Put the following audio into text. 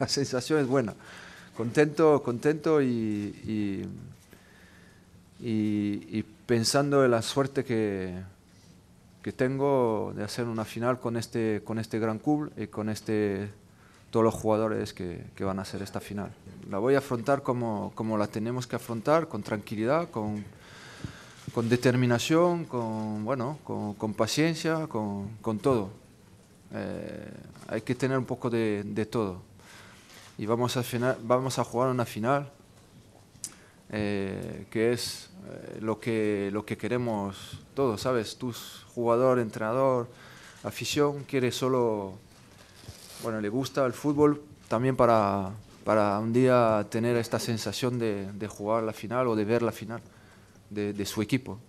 la sensación es buena. Contento, contento y, y, pensando en la suerte que, que, tengo de hacer una final con este, con este gran club y con este, todos los jugadores que, van a hacer esta final. La voy a afrontar como, la tenemos que afrontar, con tranquilidad, con, determinación, con, bueno, con, paciencia, con, todo. Eh, hay que tener un poco de, de todo y vamos a, final, vamos a jugar una final, eh, que es eh, lo, que, lo que queremos todos, ¿sabes? Tú, jugador, entrenador, afición, quiere solo, bueno, le gusta el fútbol también para, un día tener esta sensación de, jugar la final o de ver la final de su equipo.